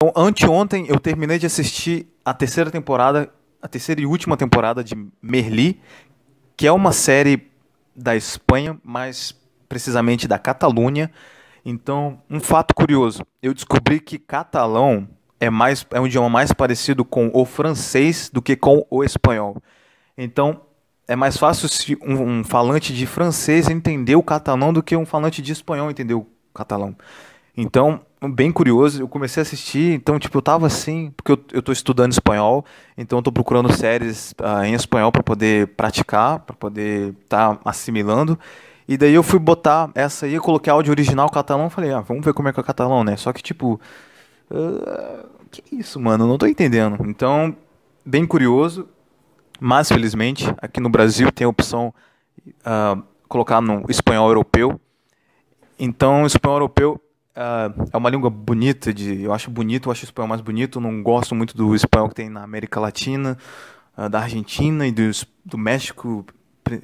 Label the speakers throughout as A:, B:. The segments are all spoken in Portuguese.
A: Então, anteontem eu terminei de assistir a terceira temporada, a terceira e última temporada de Merli, que é uma série da Espanha, mais precisamente da Catalunha. Então, um fato curioso, eu descobri que catalão é mais é um idioma mais parecido com o francês do que com o espanhol. Então, é mais fácil se um, um falante de francês entender o catalão do que um falante de espanhol entender o catalão. Então, bem curioso. Eu comecei a assistir, então, tipo, eu tava assim, porque eu, eu tô estudando espanhol, então eu tô procurando séries uh, em espanhol para poder praticar, para poder estar tá assimilando. E daí eu fui botar essa aí, eu coloquei áudio original catalão, falei, ah, vamos ver como é que é o catalão, né? Só que, tipo, uh, que isso, mano? Eu não tô entendendo. Então, bem curioso, mas felizmente aqui no Brasil tem a opção uh, colocar no espanhol europeu. Então, espanhol europeu ah, é uma língua bonita, de, eu acho bonito, eu acho o espanhol mais bonito, não gosto muito do espanhol que tem na América Latina, uh, da Argentina e do, do México,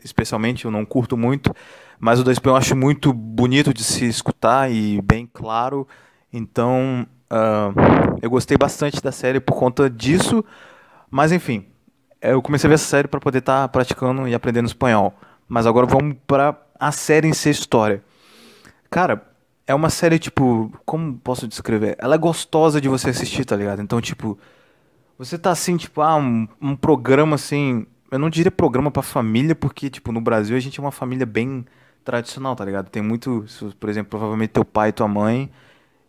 A: especialmente, eu não curto muito, mas o do espanhol eu acho muito bonito de se escutar e bem claro, então uh, eu gostei bastante da série por conta disso, mas enfim, eu comecei a ver essa série para poder estar tá praticando e aprendendo espanhol, mas agora vamos para a série em si, história. Cara, é uma série, tipo, como posso descrever? Ela é gostosa de você assistir, tá ligado? Então, tipo, você tá assim, tipo, ah, um, um programa assim. Eu não diria programa pra família, porque, tipo, no Brasil a gente é uma família bem tradicional, tá ligado? Tem muito, por exemplo, provavelmente teu pai e tua mãe,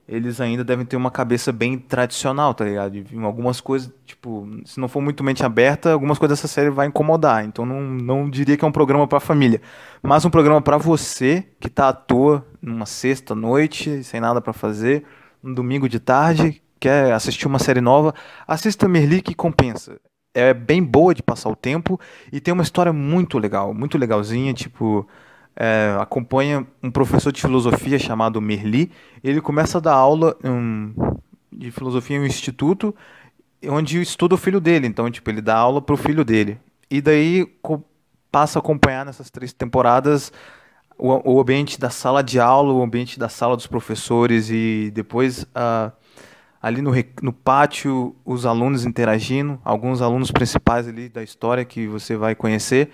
A: eles ainda devem ter uma cabeça bem tradicional, tá ligado? Em algumas coisas, tipo, se não for muito mente aberta, algumas coisas dessa série vai incomodar. Então não, não diria que é um programa pra família, mas um programa pra você que tá à toa numa sexta-noite, sem nada para fazer, um domingo de tarde, quer assistir uma série nova, assista Merli que compensa. É bem boa de passar o tempo e tem uma história muito legal, muito legalzinha, tipo... É, acompanha um professor de filosofia chamado Merli. Ele começa a dar aula um, de filosofia em um instituto onde estuda o filho dele. Então, tipo, ele dá aula pro filho dele. E daí passa a acompanhar nessas três temporadas o, o, ambiente da sala de aula, o ambiente da sala dos professores e depois uh, ali no, no pátio os alunos interagindo, alguns alunos principais ali da história que você vai conhecer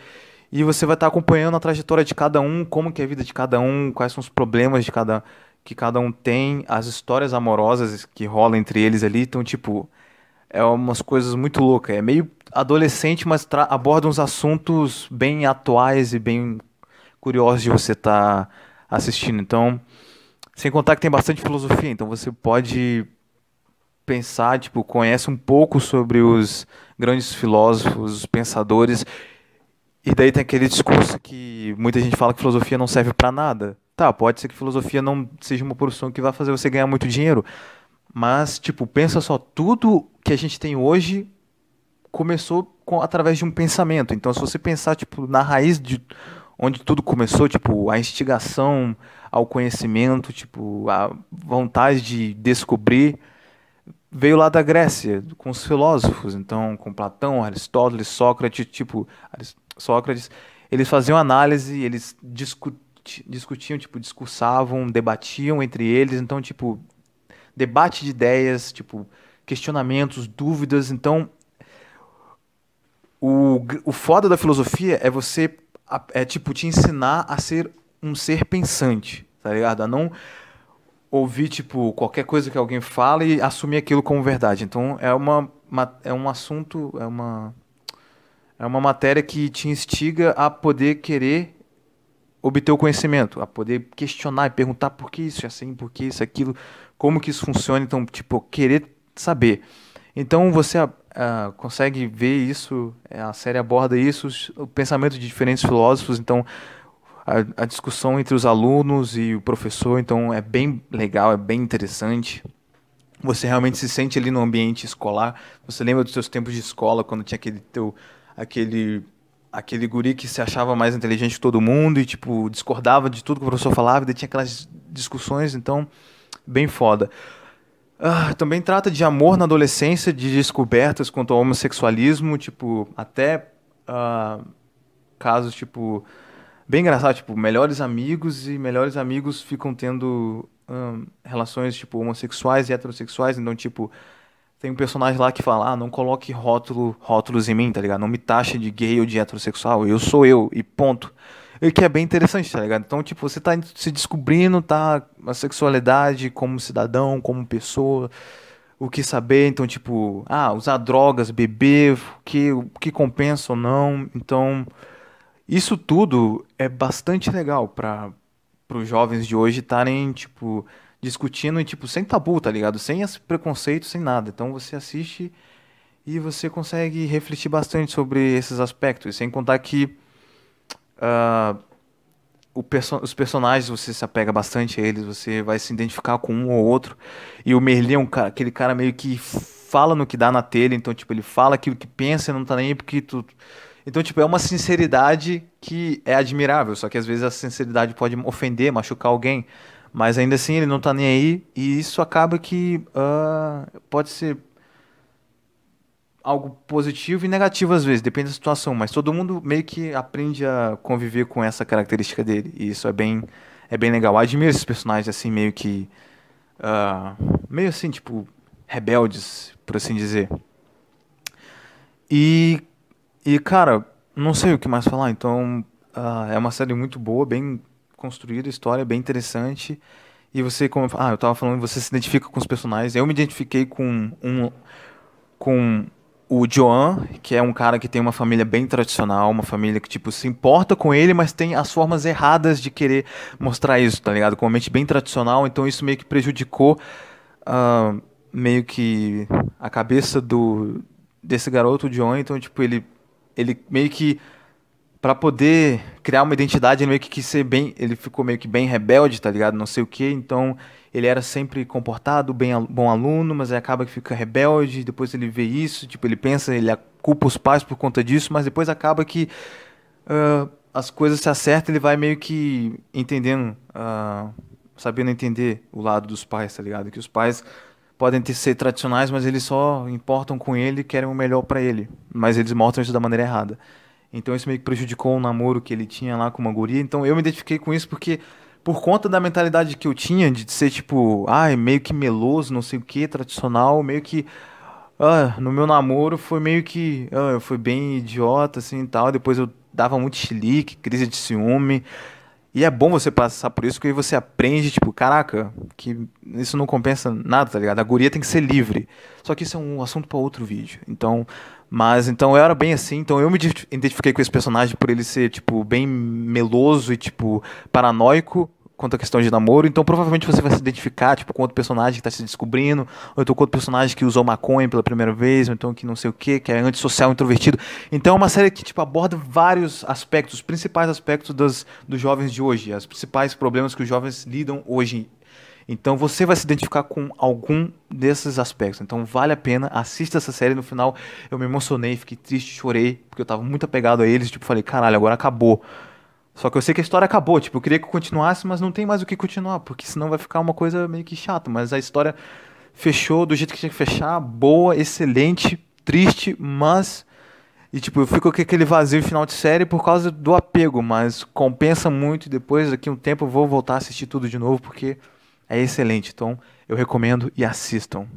A: e você vai estar acompanhando a trajetória de cada um, como que é a vida de cada um, quais são os problemas de cada que cada um tem, as histórias amorosas que rolam entre eles ali, então tipo é umas coisas muito loucas, é meio adolescente, mas aborda uns assuntos bem atuais e bem curiosos de você estar tá assistindo. Então, sem contar que tem bastante filosofia, então você pode pensar, tipo, conhece um pouco sobre os grandes filósofos, os pensadores. E daí tem aquele discurso que muita gente fala que filosofia não serve para nada. Tá, pode ser que filosofia não seja uma profissão que vai fazer você ganhar muito dinheiro, mas tipo, pensa só tudo que a gente tem hoje começou com, através de um pensamento. Então, se você pensar tipo na raiz de onde tudo começou, tipo, a instigação ao conhecimento, tipo, a vontade de descobrir, veio lá da Grécia, com os filósofos, então, com Platão, Aristóteles, Sócrates, tipo, Sócrates, eles faziam análise, eles discuti discutiam, tipo, discursavam, debatiam entre eles, então, tipo, debate de ideias, tipo, questionamentos, dúvidas, então o, o foda da filosofia é você é tipo te ensinar a ser um ser pensante, tá ligado? A não ouvir tipo qualquer coisa que alguém fala e assumir aquilo como verdade. Então é uma, é um assunto, é uma é uma matéria que te instiga a poder querer obter o conhecimento, a poder questionar e perguntar por que isso é assim, por que isso, é aquilo, como que isso funciona, então tipo querer saber. Então você ah, consegue ver isso, é, a série aborda isso, o pensamento de diferentes filósofos, então a, a discussão entre os alunos e o professor, então é bem legal, é bem interessante. Você realmente se sente ali no ambiente escolar. Você lembra dos seus tempos de escola, quando tinha aquele teu aquele aquele guri que se achava mais inteligente que todo mundo e tipo discordava de tudo que o professor falava, e tinha aquelas discussões, então bem foda. Ah, também trata de amor na adolescência, de descobertas quanto ao homossexualismo, tipo, até uh, casos, tipo, bem engraçado, tipo, melhores amigos e melhores amigos ficam tendo um, ah, relações, tipo, homossexuais e heterossexuais, então, tipo, tem um personagem lá que fala, ah, não coloque rótulo, rótulos em mim, tá ligado? Não me taxe de gay ou de heterossexual, eu sou eu, e ponto. E que é bem interessante, tá ligado? Então, tipo, você tá se descobrindo, tá? A sexualidade como cidadão, como pessoa, o que saber, então, tipo, ah, usar drogas, beber, o que, o que compensa ou não. Então, isso tudo é bastante legal para os jovens de hoje estarem, tipo, discutindo e, tipo, sem tabu, tá ligado? Sem esse preconceito, sem nada. Então, você assiste e você consegue refletir bastante sobre esses aspectos. Sem contar que Uh, perso os personagens, você se apega bastante a eles, você vai se identificar com um ou outro. E o Merlin é um cara, aquele cara meio que fala no que dá na telha, então, tipo, ele fala aquilo que pensa e não tá nem aí porque tu. Então, tipo, é uma sinceridade que é admirável, só que às vezes a sinceridade pode ofender, machucar alguém. Mas ainda assim ele não tá nem aí, e isso acaba que uh, pode ser algo positivo e negativo às vezes, depende da situação, mas todo mundo meio que aprende a conviver com essa característica dele, e isso é bem, é bem legal. Eu admiro esses personagens assim, meio que. Uh, meio assim, tipo, rebeldes, por assim dizer. E, e cara, não sei o que mais falar, então uh, é uma série muito boa, bem construída, história bem interessante. E você, como. Ah, eu tava falando, você se identifica com os personagens. Eu me identifiquei com um. com o Joan, que é um cara que tem uma família bem tradicional, uma família que, tipo, se importa com ele, mas tem as formas erradas de querer mostrar isso, tá ligado? Com uma mente bem tradicional, então isso meio que prejudicou uh, meio que a cabeça do desse garoto, o Joan. então, tipo, ele, ele meio que para poder criar uma identidade, ele meio que quis ser bem. Ele ficou meio que bem rebelde, tá ligado? Não sei o quê. Então ele era sempre comportado, bem, bom aluno, mas aí acaba que fica rebelde. Depois ele vê isso, tipo, ele pensa, ele culpa os pais por conta disso, mas depois acaba que. Uh, as coisas se acertam, ele vai meio que entendendo, uh, sabendo entender o lado dos pais, tá ligado? Que os pais podem ter, ser tradicionais, mas eles só importam com ele, querem o melhor para ele, mas eles mostram isso da maneira errada. Então isso meio que prejudicou o namoro que ele tinha lá com uma guria. Então eu me identifiquei com isso porque por conta da mentalidade que eu tinha de ser tipo, ai, meio que meloso, não sei o que, tradicional, meio que ah, no meu namoro foi meio que ah, eu fui bem idiota assim e tal, depois eu dava muito chilique, crise de ciúme. E é bom você passar por isso, porque você aprende, tipo, caraca, que isso não compensa nada, tá ligado? A guria tem que ser livre. Só que isso é um assunto para outro vídeo. Então, mas então eu era bem assim, então eu me identifiquei com esse personagem por ele ser, tipo, bem meloso e, tipo, paranoico quanto à questão de namoro. Então provavelmente você vai se identificar, tipo, com outro personagem que tá se descobrindo, ou então com outro personagem que usou maconha pela primeira vez, ou então que não sei o que, que é antissocial, introvertido. Então é uma série que, tipo, aborda vários aspectos, os principais aspectos das, dos jovens de hoje, os principais problemas que os jovens lidam hoje então você vai se identificar com algum desses aspectos. Então vale a pena, assista essa série. No final eu me emocionei, fiquei triste, chorei, porque eu tava muito apegado a eles. Tipo, falei, caralho, agora acabou. Só que eu sei que a história acabou. Tipo, eu queria que continuasse, mas não tem mais o que continuar, porque senão vai ficar uma coisa meio que chata. Mas a história fechou do jeito que tinha que fechar. Boa, excelente, triste, mas. E, tipo, eu fico com aquele vazio final de série por causa do apego, mas compensa muito. E depois, daqui um tempo, eu vou voltar a assistir tudo de novo, porque é excelente, então eu recomendo e assistam.